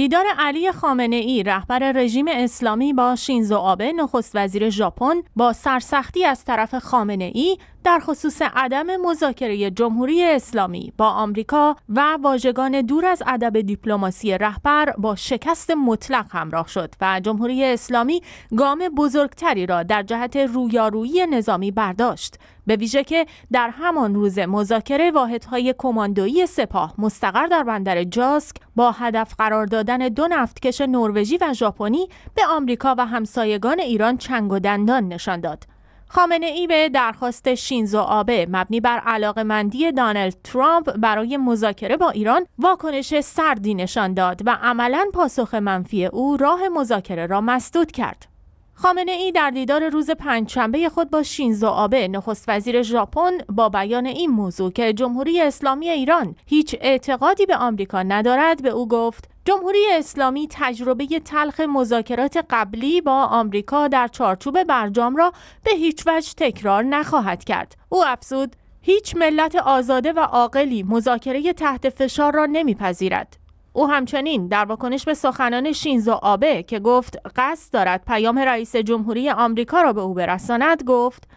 دیدار علی خامنه ای رهبر رژیم اسلامی با شینزو آبه نخست وزیر ژاپن با سرسختی از طرف خامنه ای در خصوص عدم مذاکره جمهوری اسلامی با آمریکا و واژگان دور از ادب دیپلماسی رهبر با شکست مطلق همراه شد و جمهوری اسلامی گام بزرگتری را در جهت رویارویی نظامی برداشت به ویژه که در همان روز مذاکره واحدهای کماندویی سپاه مستقر در بندر جاسک با هدف قرار دادن دو نفتکش نروژی و ژاپنی به آمریکا و همسایگان ایران چنگ و دندان نشان داد خامنه ای به درخواست شینزو آبه مبنی بر مندی دانلد ترامپ برای مذاکره با ایران واکنش سردی نشان داد و عملا پاسخ منفی او راه مذاکره را مسدود کرد. خامنه ای در دیدار روز پنجشنبه خود با شینزو آبه نخست وزیر ژاپن با بیان این موضوع که جمهوری اسلامی ایران هیچ اعتقادی به آمریکا ندارد به او گفت جمهوری اسلامی تجربه تلخ مذاکرات قبلی با آمریکا در چارچوب برجام را به هیچ وجه تکرار نخواهد کرد. او افزود هیچ ملت آزاده و عاقلی مذاکره تحت فشار را نمیپذیرد. او همچنین در واکنش به سخنان شینزو آبه که گفت قصد دارد پیام رئیس جمهوری آمریکا را به او برساند گفت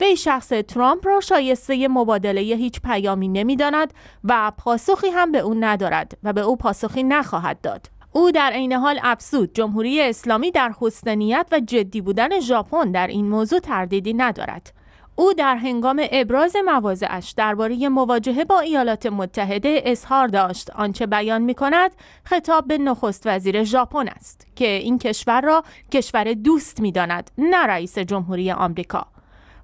وی شخص ترامپ را شایسته مبادله هیچ پیامی نمیداند و پاسخی هم به او ندارد و به او پاسخی نخواهد داد. او در عین حال افزود جمهوری اسلامی در حسنیت و جدی بودن ژاپن در این موضوع تردیدی ندارد. او در هنگام ابراز مواضعش درباره مواجهه با ایالات متحده اظهار داشت آنچه بیان می کند خطاب به نخست وزیر ژاپن است که این کشور را کشور دوست می داند نه رئیس جمهوری آمریکا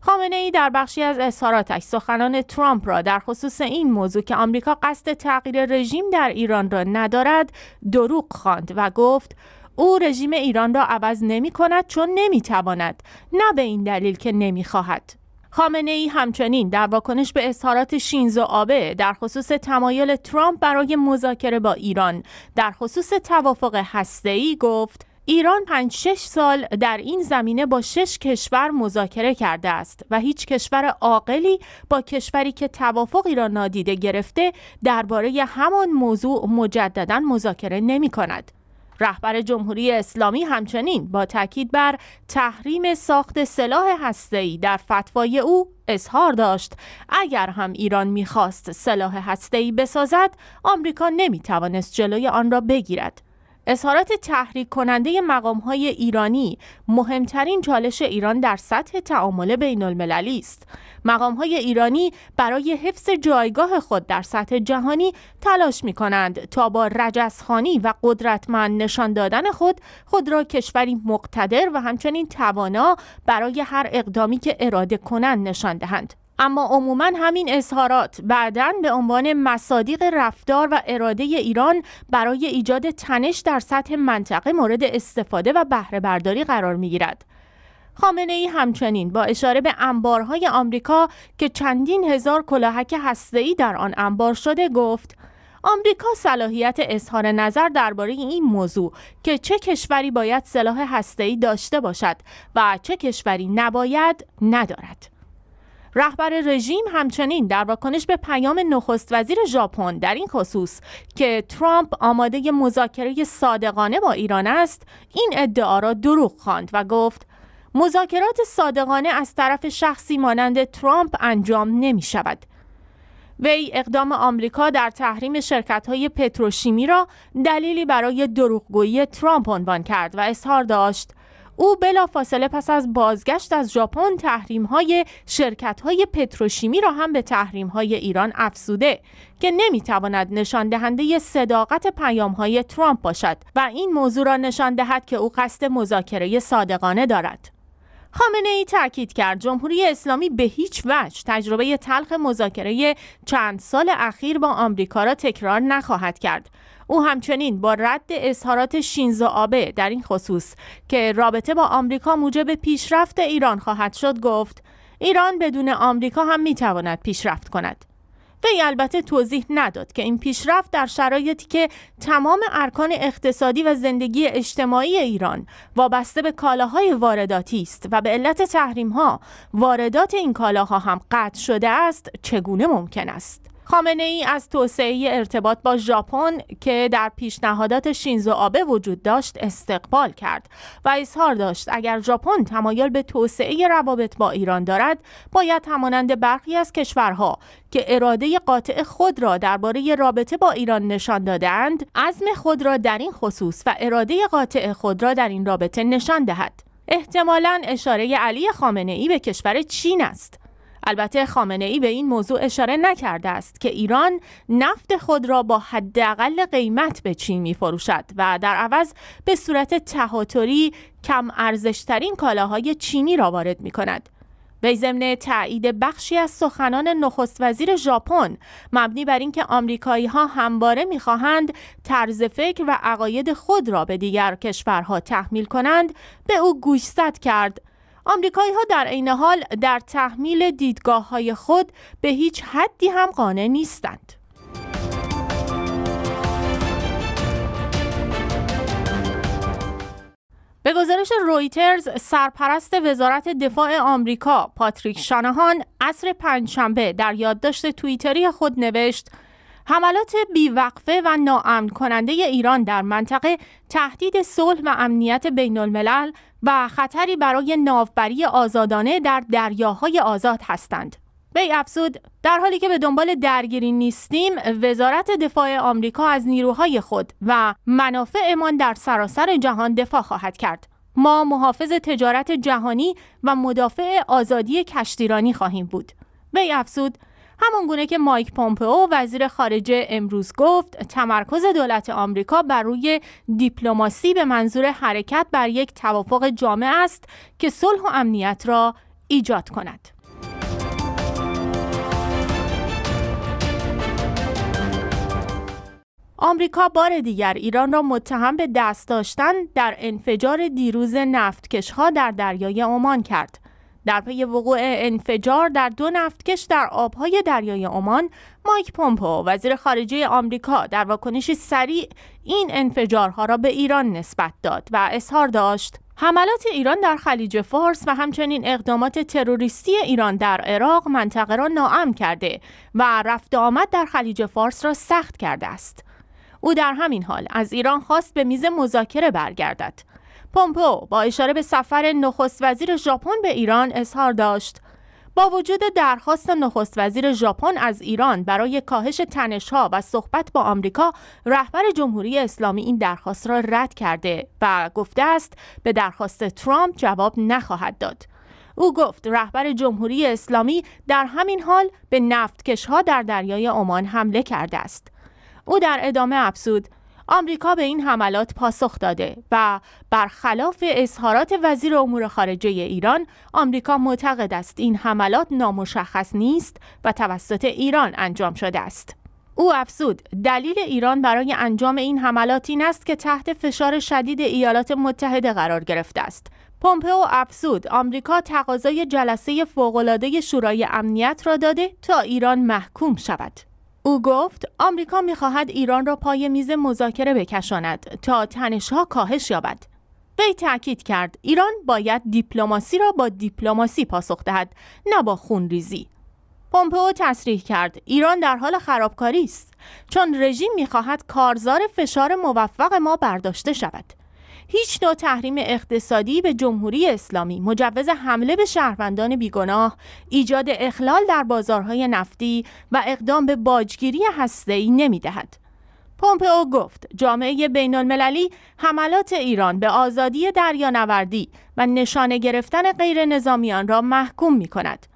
خامنه ای در بخشی از اظهاراتش سخنان ترامپ را در خصوص این موضوع که آمریکا قصد تغییر رژیم در ایران را ندارد دروغ خواند و گفت او رژیم ایران را عوض نمی کند چون نمی تواند نه به این دلیل که نمی خواهد. خامنه ای همچنین در واکنش به اظهارات شینزو آبه در خصوص تمایل ترامپ برای مذاکره با ایران در خصوص توافق هسته‌ای گفت ایران پنج شش سال در این زمینه با شش کشور مذاکره کرده است و هیچ کشور عاقلی با کشوری که توافقی را نادیده گرفته درباره همان موضوع مجددا مذاکره نمی کند. رهبر جمهوری اسلامی همچنین با تاکید بر تحریم ساخت سلاح هسته‌ای در فتوای او اظهار داشت اگر هم ایران میخواست سلاح هسته‌ای بسازد آمریکا نمیتوانست جلوی آن را بگیرد اظهارات تحریک کننده مقام های ایرانی مهمترین چالش ایران در سطح تعامل بین المللی است. مقام های ایرانی برای حفظ جایگاه خود در سطح جهانی تلاش می کنند تا با رجزخانی و قدرتمند نشان دادن خود خود را کشوری مقتدر و همچنین توانا برای هر اقدامی که اراده کنند نشان دهند. اما عموما همین اظهارات بعدا به عنوان مصادیق رفتار و اراده ایران برای ایجاد تنش در سطح منطقه مورد استفاده و بهره برداری قرار می گیرد. خامنه ای همچنین با اشاره به انبارهای آمریکا که چندین هزار کلاهک هسته‌ای در آن انبار شده گفت آمریکا صلاحیت اظهار نظر درباره این موضوع که چه کشوری باید سلاح هسته‌ای داشته باشد و چه کشوری نباید ندارد. رهبر رژیم همچنین در واکنش به پیام نخست وزیر ژاپن در این خصوص که ترامپ آماده مذاکره صادقانه با ایران است این ادعا را دروغ خواند و گفت مذاکرات صادقانه از طرف شخصی مانند ترامپ انجام نمی شود. وی اقدام آمریکا در تحریم شرکت های پتروشیمی را دلیلی برای دروغگویی ترامپ عنوان کرد و اظهار داشت او بلافاصله پس از بازگشت از ژاپن شرکت های پتروشیمی را هم به های ایران افزوده که نمیتواند نشان دهنده صداقت های ترامپ باشد و این موضوع را نشان دهد که او قصد مذاکره صادقانه دارد. خامنه ای تاکید کرد جمهوری اسلامی به هیچ وجه تجربه تلخ مذاکره چند سال اخیر با آمریکا را تکرار نخواهد کرد او همچنین با رد اظهارات شینزو آبه در این خصوص که رابطه با آمریکا موجب پیشرفت ایران خواهد شد گفت ایران بدون آمریکا هم میتواند پیشرفت کند وی البته توضیح نداد که این پیشرفت در شرایطی که تمام ارکان اقتصادی و زندگی اجتماعی ایران وابسته به کالاهای وارداتی است و به علت تحریم ها واردات این کالاها هم قطع شده است چگونه ممکن است خامنه ای از توسعه ارتباط با ژاپن که در پیشنهادات شینزو آبه وجود داشت استقبال کرد و اظهار داشت اگر ژاپن تمایل به توسعه روابط با ایران دارد باید همانند برخی از کشورها که اراده قاطع خود را درباره رابطه با ایران نشان دادند عزم خود را در این خصوص و اراده قاطع خود را در این رابطه نشان دهد احتمالا اشاره علی خامنه ای به کشور چین است البته خامنه ای به این موضوع اشاره نکرده است که ایران نفت خود را با حداقل قیمت به چین می فروشد و در عوض به صورت تهاتوری کم ارزشترین کالاهای چینی را وارد می کند. وی ضمن تایید بخشی از سخنان نخست وزیر ژاپن مبنی بر اینکه آمریکایی ها همواره میخواهند طرز فکر و عقاید خود را به دیگر کشورها تحمیل کنند به او گوشزد کرد آمریکایی ها در عین حال در تحمیل دیدگاه های خود به هیچ حدی هم قانع نیستند. به گزارش رویترز سرپرست وزارت دفاع آمریکا پاتریک شانهان عصر پنجشنبه در یادداشت توییتری خود نوشت حملات بیوقفه و ناامن کننده ایران در منطقه تهدید صلح و امنیت بین و خطری برای ناوبری آزادانه در دریاهای آزاد هستند. بی افزود در حالی که به دنبال درگیری نیستیم وزارت دفاع آمریکا از نیروهای خود و منافعمان در سراسر جهان دفاع خواهد کرد ما محافظ تجارت جهانی و مدافع آزادی کشتیرانی خواهیم بود وی افزود همان گونه که مایک پومپئو وزیر خارجه امروز گفت تمرکز دولت آمریکا بر روی دیپلماسی به منظور حرکت بر یک توافق جامع است که صلح و امنیت را ایجاد کند آمریکا بار دیگر ایران را متهم به دست داشتن در انفجار دیروز نفتکشها در دریای عمان کرد. در پی وقوع انفجار در دو نفتکش در آبهای دریای عمان مایک پومپو وزیر خارجه آمریکا در واکنش سریع این انفجارها را به ایران نسبت داد و اظهار داشت حملات ایران در خلیج فارس و همچنین اقدامات تروریستی ایران در عراق منطقه را ناامن کرده و رفت آمد در خلیج فارس را سخت کرده است. او در همین حال از ایران خواست به میز مذاکره برگردد. پومپو با اشاره به سفر نخست وزیر ژاپن به ایران اظهار داشت با وجود درخواست نخست وزیر ژاپن از ایران برای کاهش تنشها و صحبت با آمریکا رهبر جمهوری اسلامی این درخواست را رد کرده و گفته است به درخواست ترامپ جواب نخواهد داد او گفت رهبر جمهوری اسلامی در همین حال به نفتکشها در دریای عمان حمله کرده است او در ادامه افزود آمریکا به این حملات پاسخ داده و برخلاف اظهارات وزیر امور خارجه ایران آمریکا معتقد است این حملات نامشخص نیست و توسط ایران انجام شده است او افزود دلیل ایران برای انجام این حملات این است که تحت فشار شدید ایالات متحده قرار گرفته است پومپئو افزود آمریکا تقاضای جلسه فوقالعاده شورای امنیت را داده تا ایران محکوم شود او گفت آمریکا میخواهد ایران را پای میز مذاکره بکشاند تا تنشها کاهش یابد وی تاکید کرد ایران باید دیپلماسی را با دیپلماسی پاسخ دهد نه با خونریزی پومپئو تصریح کرد ایران در حال خرابکاری است چون رژیم میخواهد کارزار فشار موفق ما برداشته شود هیچ نوع تحریم اقتصادی به جمهوری اسلامی مجوز حمله به شهروندان بیگناه ایجاد اخلال در بازارهای نفتی و اقدام به باجگیری هسته‌ای نمیدهد پومپئو گفت جامعه بین المللی حملات ایران به آزادی دریانوردی و نشانه گرفتن غیر نظامیان را محکوم می کند.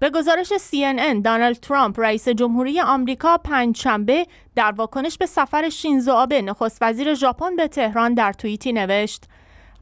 به گزارش CNN دانالد ترامپ رئیس جمهوری آمریکا پنج شنبه در واکنش به سفر شینزو آبه نخست وزیر ژاپن به تهران در توییتی نوشت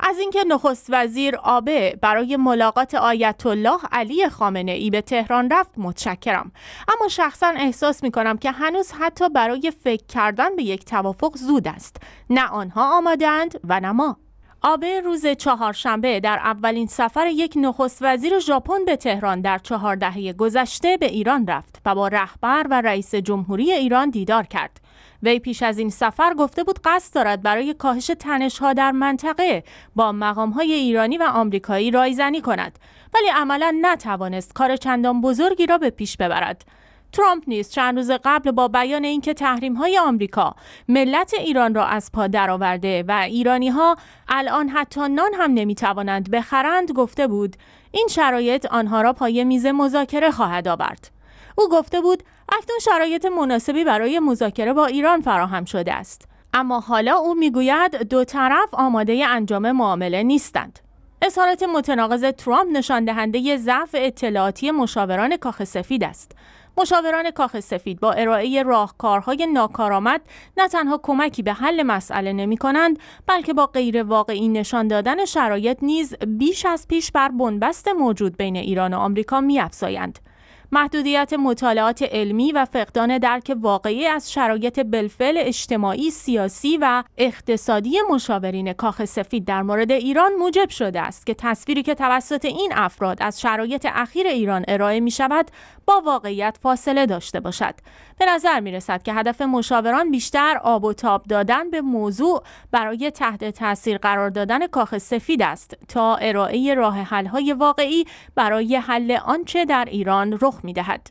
از اینکه نخست وزیر آبه برای ملاقات آیت الله علی خامنه ای به تهران رفت متشکرم اما شخصا احساس می کنم که هنوز حتی برای فکر کردن به یک توافق زود است نه آنها آمادند و نه ما آبه روز چهارشنبه در اولین سفر یک نخست وزیر ژاپن به تهران در چهار گذشته به ایران رفت و با رهبر و رئیس جمهوری ایران دیدار کرد. وی پیش از این سفر گفته بود قصد دارد برای کاهش تنشها در منطقه با های ایرانی و آمریکایی رایزنی کند ولی عملا نتوانست کار چندان بزرگی را به پیش ببرد ترامپ نیز چند روز قبل با بیان اینکه تحریم های آمریکا ملت ایران را از پا درآورده و ایرانی ها الان حتی نان هم نمی‌توانند بخرند گفته بود این شرایط آنها را پای میز مذاکره خواهد آورد او گفته بود اکنون شرایط مناسبی برای مذاکره با ایران فراهم شده است اما حالا او میگوید دو طرف آماده انجام معامله نیستند اظهارات متناقض ترامپ نشان دهنده ضعف اطلاعاتی مشاوران کاخ سفید است مشاوران کاخ سفید با ارائه راهکارهای ناکارآمد نه تنها کمکی به حل مسئله نمی کنند بلکه با غیر واقعی نشان دادن شرایط نیز بیش از پیش بر بنبست موجود بین ایران و آمریکا می افزایند. محدودیت مطالعات علمی و فقدان درک واقعی از شرایط بلفل اجتماعی، سیاسی و اقتصادی مشاورین کاخ سفید در مورد ایران موجب شده است که تصویری که توسط این افراد از شرایط اخیر ایران ارائه می شود با واقعیت فاصله داشته باشد. به نظر می رسد که هدف مشاوران بیشتر آب و تاب دادن به موضوع برای تحت تاثیر قرار دادن کاخ سفید است تا ارائه راه حل های واقعی برای حل آنچه در ایران رخ می دهد.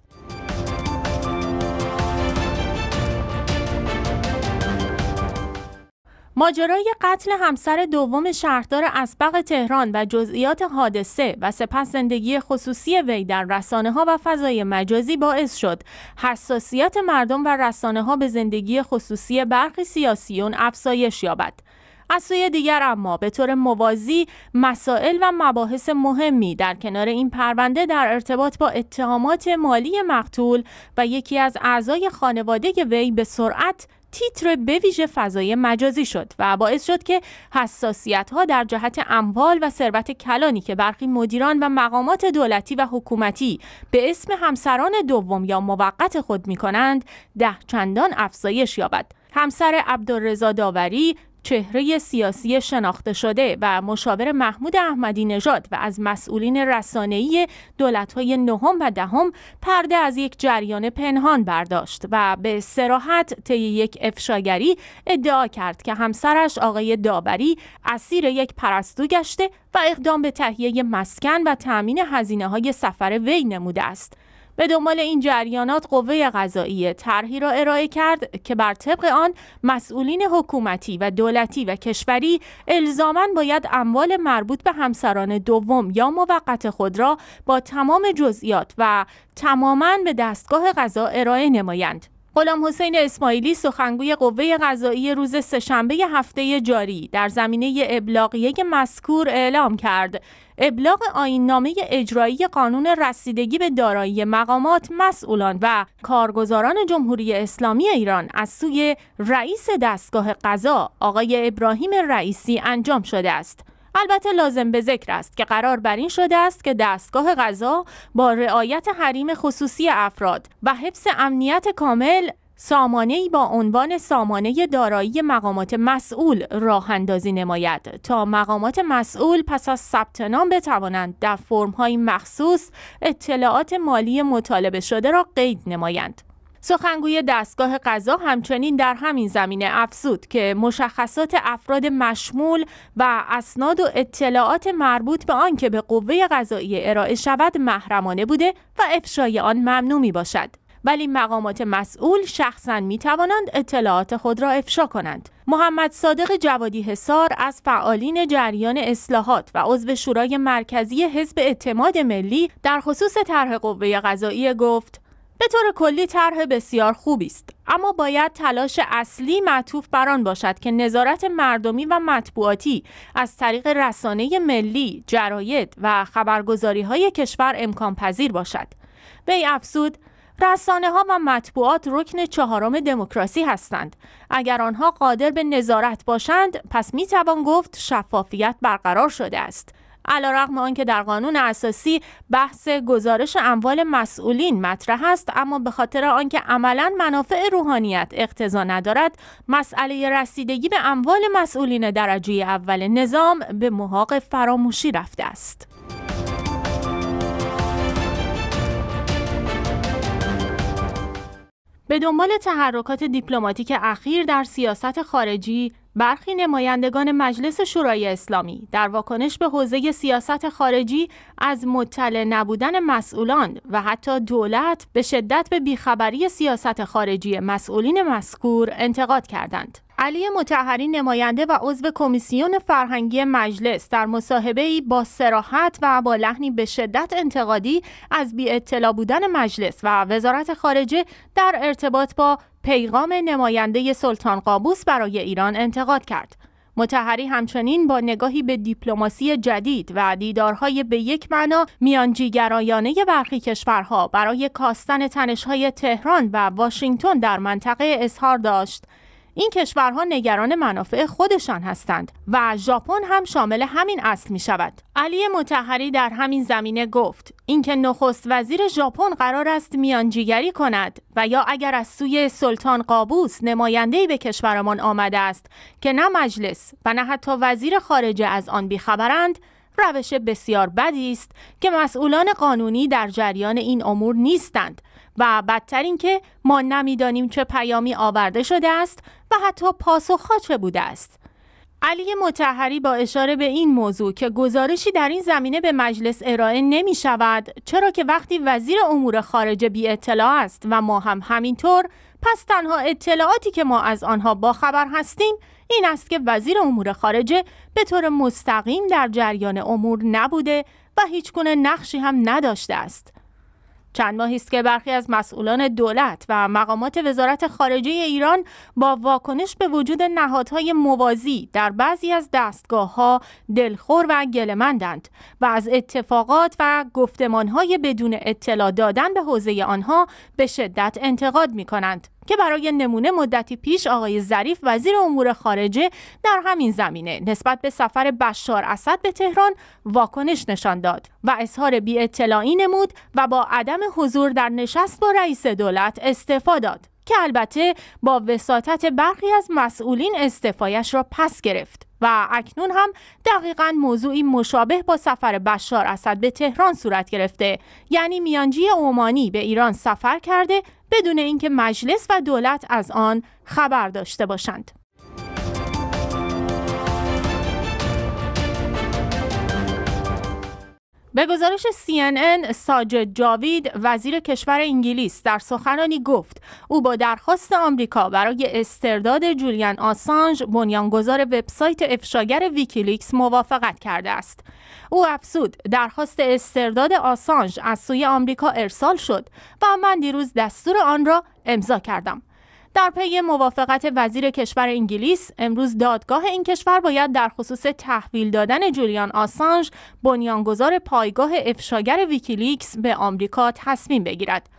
ماجرای قتل همسر دوم شهردار اسبق تهران و جزئیات حادثه و سپس زندگی خصوصی وی در رسانه ها و فضای مجازی باعث شد حساسیت مردم و رسانه ها به زندگی خصوصی برخی سیاسیون افزایش یابد. از سوی دیگر اما به طور موازی مسائل و مباحث مهمی در کنار این پرونده در ارتباط با اتهامات مالی مقتول و یکی از اعضای خانواده وی به سرعت تیتر به فضای مجازی شد و باعث شد که حساسیت ها در جهت اموال و ثروت کلانی که برخی مدیران و مقامات دولتی و حکومتی به اسم همسران دوم یا موقت خود می کنند ده چندان افزایش یابد. همسر عبدالرضا داوری چهره سیاسی شناخته شده و مشاور محمود احمدی نژاد و از مسئولین رسانه‌ای دولت‌های نهم و دهم پرده از یک جریان پنهان برداشت و به سراحت طی یک افشاگری ادعا کرد که همسرش آقای داوری اسیر یک پرستو گشته و اقدام به تهیه مسکن و تأمین هزینه های سفر وی نموده است به دنبال این جریانات قوه قضایی طرحی را ارائه کرد که بر طبق آن مسئولین حکومتی و دولتی و کشوری الزامن باید اموال مربوط به همسران دوم یا موقت خود را با تمام جزئیات و تماما به دستگاه قضا ارائه نمایند غلام حسین اسماعیلی سخنگوی قوه قضایی روز سهشنبه هفته جاری در زمینه ابلاغیه مذکور اعلام کرد ابلاغ آیننامه اجرایی قانون رسیدگی به دارایی مقامات مسئولان و کارگزاران جمهوری اسلامی ایران از سوی رئیس دستگاه قضا آقای ابراهیم رئیسی انجام شده است البته لازم به ذکر است که قرار بر این شده است که دستگاه غذا با رعایت حریم خصوصی افراد و حفظ امنیت کامل سامانه با عنوان سامانه دارایی مقامات مسئول راه اندازی نماید تا مقامات مسئول پس از ثبت نام بتوانند در فرم‌های مخصوص اطلاعات مالی مطالبه شده را قید نمایند. سخنگوی دستگاه قضا همچنین در همین زمینه افزود که مشخصات افراد مشمول و اسناد و اطلاعات مربوط به آن که به قوه قضایی ارائه شود محرمانه بوده و افشای آن ممنوع می باشد. ولی مقامات مسئول شخصا می توانند اطلاعات خود را افشا کنند. محمد صادق جوادی حسار از فعالین جریان اصلاحات و عضو شورای مرکزی حزب اعتماد ملی در خصوص طرح قوه قضایی گفت به طور کلی طرح بسیار خوبی است اما باید تلاش اصلی معطوف بر آن باشد که نظارت مردمی و مطبوعاتی از طریق رسانه ملی، جراید و خبرگزاری های کشور امکان پذیر باشد. وی افزود رسانه ها و مطبوعات رکن چهارم دموکراسی هستند. اگر آنها قادر به نظارت باشند، پس میتوان گفت شفافیت برقرار شده است. علیرغم آنکه در قانون اساسی بحث گزارش اموال مسئولین مطرح است اما به خاطر آنکه عملا منافع روحانیت اقتضا ندارد مسئله رسیدگی به اموال مسئولین درجه اول نظام به محاق فراموشی رفته است به دنبال تحرکات دیپلماتیک اخیر در سیاست خارجی، برخی نمایندگان مجلس شورای اسلامی در واکنش به حوزه سیاست خارجی از مطلع نبودن مسئولان و حتی دولت به شدت به بیخبری سیاست خارجی مسئولین مسکور انتقاد کردند. علی متحری نماینده و عضو کمیسیون فرهنگی مجلس در مصاحبه ای با سراحت و با لحنی به شدت انتقادی از بی اطلاع بودن مجلس و وزارت خارجه در ارتباط با پیغام نماینده سلطان قابوس برای ایران انتقاد کرد. متحری همچنین با نگاهی به دیپلماسی جدید و دیدارهای به یک معنا میانجیگرایانه برخی کشورها برای کاستن تنشهای تهران و واشنگتن در منطقه اظهار داشت. این کشورها نگران منافع خودشان هستند و ژاپن هم شامل همین اصل می شود. علی متحری در همین زمینه گفت اینکه نخست وزیر ژاپن قرار است میانجیگری کند و یا اگر از سوی سلطان قابوس نماینده‌ای به کشورمان آمده است که نه مجلس و نه حتی وزیر خارجه از آن بیخبرند روش بسیار بدی است که مسئولان قانونی در جریان این امور نیستند و بدتر اینکه ما نمیدانیم چه پیامی آورده شده است و حتی پاسخها چه بوده است علی متحری با اشاره به این موضوع که گزارشی در این زمینه به مجلس ارائه نمی شود چرا که وقتی وزیر امور خارجه بی اطلاع است و ما هم همینطور پس تنها اطلاعاتی که ما از آنها با خبر هستیم این است که وزیر امور خارجه به طور مستقیم در جریان امور نبوده و گونه نقشی هم نداشته است. چند ماهی است که برخی از مسئولان دولت و مقامات وزارت خارجه ایران با واکنش به وجود نهادهای موازی در بعضی از دستگاه ها دلخور و گلمندند و از اتفاقات و گفتمانهای بدون اطلاع دادن به حوزه آنها به شدت انتقاد می کنند. که برای نمونه مدتی پیش آقای ظریف وزیر امور خارجه در همین زمینه نسبت به سفر بشار اسد به تهران واکنش نشان داد و اظهار بی اطلاعی نمود و با عدم حضور در نشست با رئیس دولت استعفا داد که البته با وساطت برخی از مسئولین استعفایش را پس گرفت و اکنون هم دقیقا موضوعی مشابه با سفر بشار اسد به تهران صورت گرفته یعنی میانجی عمانی به ایران سفر کرده بدون اینکه مجلس و دولت از آن خبر داشته باشند به گزارش CNN ساجد جاوید وزیر کشور انگلیس در سخنانی گفت او با درخواست آمریکا برای استرداد جولیان آسانج بنیانگذار وبسایت افشاگر ویکیلیکس موافقت کرده است او افزود درخواست استرداد آسانج از سوی آمریکا ارسال شد و من دیروز دستور آن را امضا کردم در پی موافقت وزیر کشور انگلیس امروز دادگاه این کشور باید در خصوص تحویل دادن جولیان آسانج بنیانگذار پایگاه افشاگر ویکیلیکس به آمریکا تصمیم بگیرد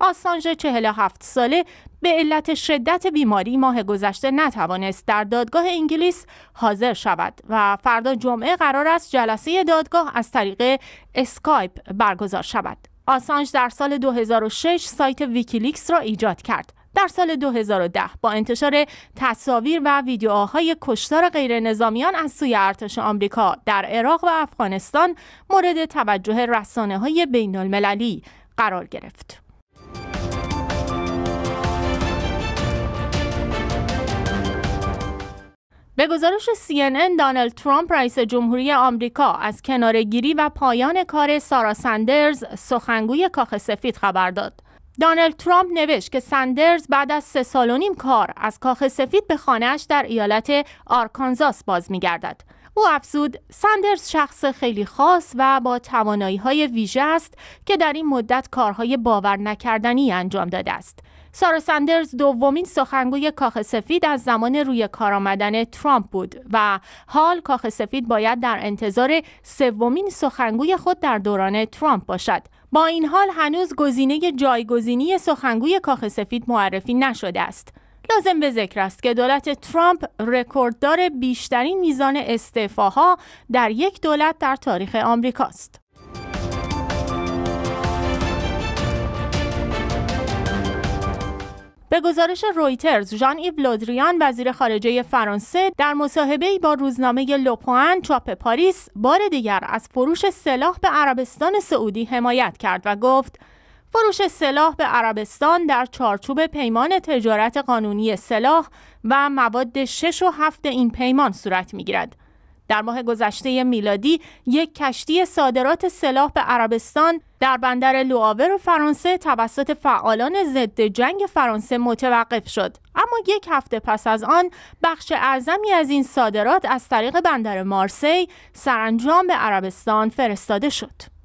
آسانج 47 ساله به علت شدت بیماری ماه گذشته نتوانست در دادگاه انگلیس حاضر شود و فردا جمعه قرار است جلسه دادگاه از طریق اسکایپ برگزار شود. آسانج در سال 2006 سایت ویکیلیکس را ایجاد کرد. در سال 2010 با انتشار تصاویر و ویدیوهای کشتار نظامیان از سوی ارتش آمریکا در عراق و افغانستان مورد توجه رسانه های بین المللی قرار گرفت. به گزارش CNN دانلد ترامپ رئیس جمهوری آمریکا از کنارگیری و پایان کار سارا سندرز سخنگوی کاخ سفید خبر داد. دانلد ترامپ نوشت که سندرز بعد از سه سال و نیم کار از کاخ سفید به خانهش در ایالت آرکانزاس باز میگردد. او افزود سندرز شخص خیلی خاص و با توانایی های ویژه است که در این مدت کارهای باور نکردنی انجام داده است. سارا دومین سخنگوی کاخ سفید از زمان روی کار آمدن ترامپ بود و حال کاخ سفید باید در انتظار سومین سخنگوی خود در دوران ترامپ باشد. با این حال هنوز گزینه جایگزینی سخنگوی کاخ سفید معرفی نشده است. لازم به ذکر است که دولت ترامپ رکورددار بیشترین میزان استعفاها در یک دولت در تاریخ آمریکاست. به گزارش رویترز، ژان ایو لودریان وزیر خارجه فرانسه در مصاحبه‌ای با روزنامه لوپوان چاپ پاریس بار دیگر از فروش سلاح به عربستان سعودی حمایت کرد و گفت فروش سلاح به عربستان در چارچوب پیمان تجارت قانونی سلاح و مواد 6 و 7 این پیمان صورت می‌گیرد. در ماه گذشته میلادی یک کشتی صادرات سلاح به عربستان در بندر لوآور فرانسه توسط فعالان ضد جنگ فرانسه متوقف شد اما یک هفته پس از آن بخش اعظمی از این صادرات از طریق بندر مارسی سرانجام به عربستان فرستاده شد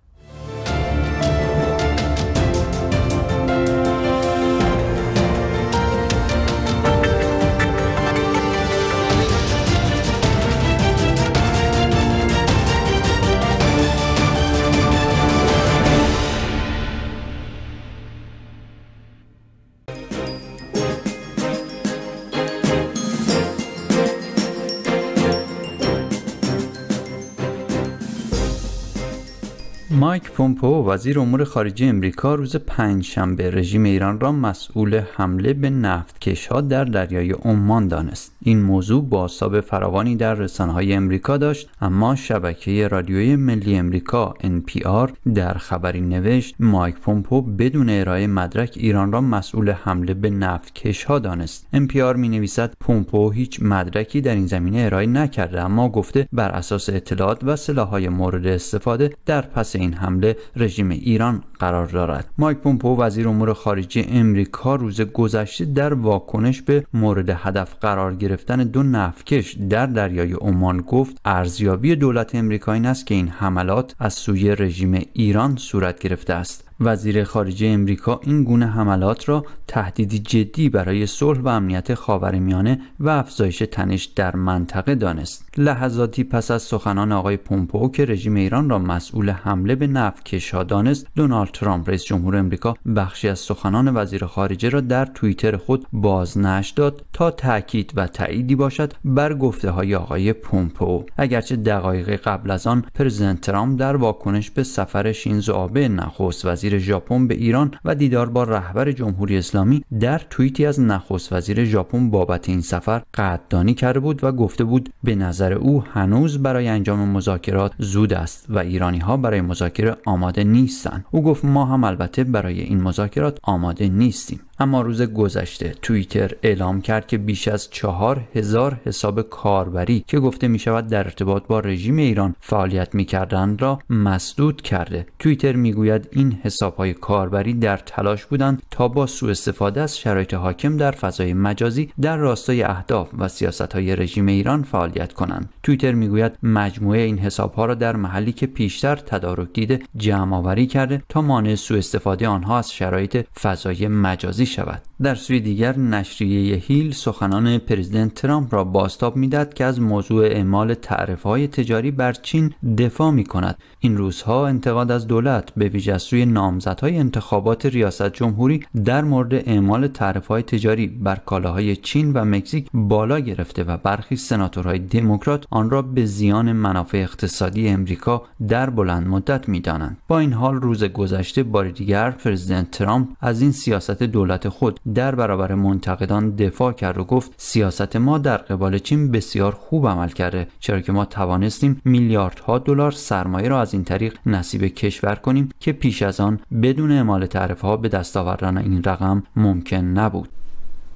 مایک پومپو وزیر امور خارجه امریکا روز پنجشنبه رژیم ایران را مسئول حمله به کشها در دریای عمان دانست این موضوع بازتاب فراوانی در های امریکا داشت اما شبکه رادیوی ملی امریکا NPR در خبری نوشت مایک پومپو بدون ارائه مدرک ایران را مسئول حمله به کشها دانست NPR نویسد پومپو هیچ مدرکی در این زمینه ارائه نکرده اما گفته بر اساس اطلاعات و های مورد استفاده در پس این حمله رژیم ایران قرار دارد مایک پومپو وزیر امور خارجه امریکا روز گذشته در واکنش به مورد هدف قرار گرفتن دو نفکش در دریای عمان گفت ارزیابی دولت امریکا این است که این حملات از سوی رژیم ایران صورت گرفته است وزیر خارجه امریکا این گونه حملات را تهدیدی جدی برای صلح و امنیت خاورمیانه و افزایش تنش در منطقه دانست لحظاتی پس از سخنان آقای پومپو که رژیم ایران را مسئول حمله به نفت دانست دونالد ترامپ رئیس جمهور امریکا بخشی از سخنان وزیر خارجه را در توییتر خود بازنش داد تا تاکید و تاییدی باشد بر گفته های آقای پومپو. اگرچه دقایق قبل از آن پرزیدنت ترامپ در واکنش به سفر شینزو آبه نخست وزیر وزیر ژاپن به ایران و دیدار با رهبر جمهوری اسلامی در توییتی از نخست وزیر ژاپن بابت این سفر قدردانی کرده بود و گفته بود به نظر او هنوز برای انجام مذاکرات زود است و ایرانی ها برای مذاکره آماده نیستند او گفت ما هم البته برای این مذاکرات آماده نیستیم اما روز گذشته توییتر اعلام کرد که بیش از چهار هزار حساب کاربری که گفته می شود در ارتباط با رژیم ایران فعالیت می کردن را مسدود کرده توییتر میگوید این حساب های کاربری در تلاش بودند تا با سوء استفاده از شرایط حاکم در فضای مجازی در راستای اهداف و سیاست های رژیم ایران فعالیت کنند توییتر میگوید مجموعه این حساب ها را در محلی که پیشتر تدارک دیده جمع آوری کرده تا مانع سوء استفاده آنها از شرایط فضای مجازی شود در سوی دیگر نشریه هیل سخنان پرزیدنت ترامپ را باستاب میدهد که از موضوع اعمال های تجاری بر چین دفاع می کند این روزها انتقاد از دولت به ویژه از سوی نامزدهای انتخابات ریاست جمهوری در مورد اعمال های تجاری بر کالاهای چین و مکزیک بالا گرفته و برخی سناتورهای دموکرات آن را به زیان منافع اقتصادی امریکا در بلند مدت میدانند با این حال روز گذشته بار دیگر پرزیدنت ترامپ از این سیاست دولت خود در برابر منتقدان دفاع کرد و گفت سیاست ما در قبال چین بسیار خوب عمل کرده چرا که ما توانستیم میلیاردها دلار سرمایه را از این طریق نصیب کشور کنیم که پیش از آن بدون اعمال تعرفه ها به دست آوردن این رقم ممکن نبود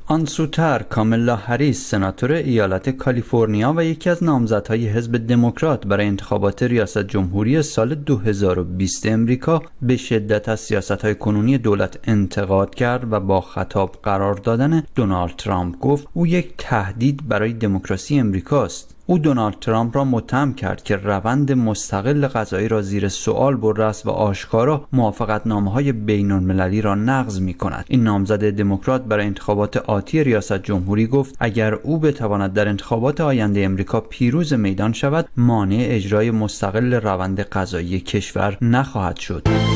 آنسوتر کاملا هریس سناتور ایالت کالیفرنیا و یکی از نامزدهای حزب دموکرات برای انتخابات ریاست جمهوری سال 2020 امریکا به شدت از سیاستهای کنونی دولت انتقاد کرد و با خطاب قرار دادن دونالد ترامپ گفت او یک تهدید برای دموکراسی امریکاست او دونالد ترامپ را متهم کرد که روند مستقل قضایی را زیر سوال برده است و آشکارا موافقت نامه های بین المللی را نقض می کند این نامزد دموکرات برای انتخابات آتی ریاست جمهوری گفت اگر او بتواند در انتخابات آینده امریکا پیروز میدان شود مانع اجرای مستقل روند قضایی کشور نخواهد شد